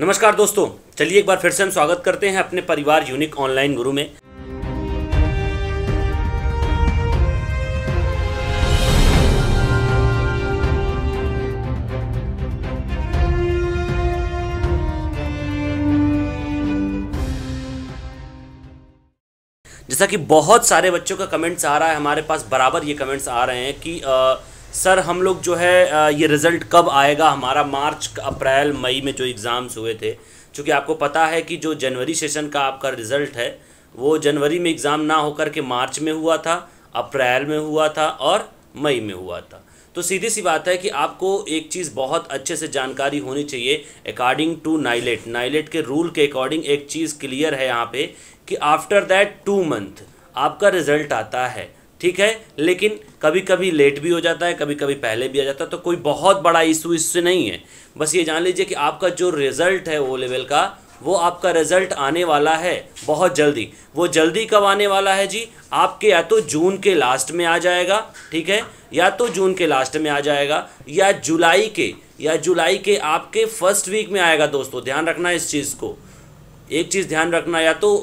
नमस्कार दोस्तों चलिए एक बार फिर से हम स्वागत करते हैं अपने परिवार यूनिक ऑनलाइन गुरु में जैसा कि बहुत सारे बच्चों का कमेंट्स आ रहा है हमारे पास बराबर ये कमेंट्स आ रहे हैं कि आ, सर हम लोग जो है ये रिज़ल्ट कब आएगा हमारा मार्च अप्रैल मई में जो एग्ज़ाम्स हुए थे चूँकि आपको पता है कि जो जनवरी सेशन का आपका रिज़ल्ट है वो जनवरी में एग्ज़ाम ना होकर के मार्च में हुआ था अप्रैल में हुआ था और मई में हुआ था तो सीधी सी बात है कि आपको एक चीज़ बहुत अच्छे से जानकारी होनी चाहिए अकॉर्डिंग टू नाइलेट नाइलेट के रूल के अकॉर्डिंग एक चीज़ क्लियर है यहाँ पे कि आफ्टर दैट टू मंथ आपका रिजल्ट आता है ठीक है लेकिन कभी कभी लेट भी हो जाता है कभी कभी पहले भी आ जाता है तो कोई बहुत बड़ा इशू इससे नहीं है बस ये जान लीजिए कि आपका जो रिज़ल्ट है ओ लेवल का वो आपका रिज़ल्ट आने वाला है बहुत जल्दी वो जल्दी कब आने वाला है जी आपके या तो जून के लास्ट में आ जाएगा ठीक है या तो जून के लास्ट में आ जाएगा या जुलाई के या जुलाई के आपके फर्स्ट वीक में आएगा दोस्तों ध्यान रखना इस चीज़ को एक चीज़ ध्यान रखना या तो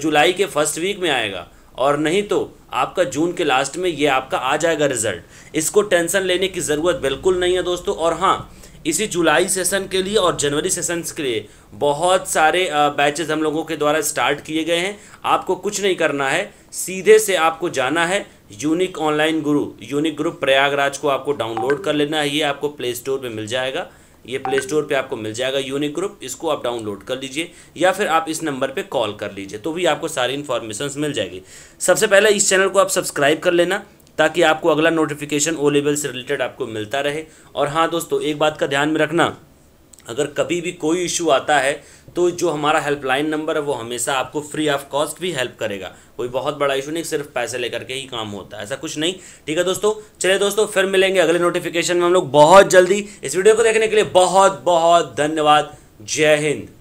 जुलाई के फर्स्ट वीक में आएगा और नहीं तो आपका जून के लास्ट में ये आपका आ जाएगा रिजल्ट इसको टेंशन लेने की ज़रूरत बिल्कुल नहीं है दोस्तों और हाँ इसी जुलाई सेशन के लिए और जनवरी सेशंस के लिए बहुत सारे बैचेस हम लोगों के द्वारा स्टार्ट किए गए हैं आपको कुछ नहीं करना है सीधे से आपको जाना है unique online Guru unique group Prayagraj को आपको डाउनलोड कर लेना है ये आपको प्ले स्टोर पर मिल जाएगा ये प्ले स्टोर पर आपको मिल जाएगा यूनिक ग्रुप इसको आप डाउनलोड कर लीजिए या फिर आप इस नंबर पर कॉल कर लीजिए तो भी आपको सारी इन्फॉर्मेशन मिल जाएगी सबसे पहले इस चैनल को आप सब्सक्राइब कर लेना ताकि आपको अगला नोटिफिकेशन ओ लेवल से रिलेटेड आपको मिलता रहे और हाँ दोस्तों एक बात का ध्यान में रखना अगर कभी भी कोई इशू आता है तो जो हमारा हेल्पलाइन नंबर है वो हमेशा आपको फ्री ऑफ कॉस्ट भी हेल्प करेगा कोई बहुत बड़ा इशू नहीं सिर्फ पैसे लेकर के ही काम होता है ऐसा कुछ नहीं ठीक है दोस्तों चलिए दोस्तों फिर मिलेंगे अगले नोटिफिकेशन में हम लोग बहुत जल्दी इस वीडियो को देखने के लिए बहुत बहुत धन्यवाद जय हिंद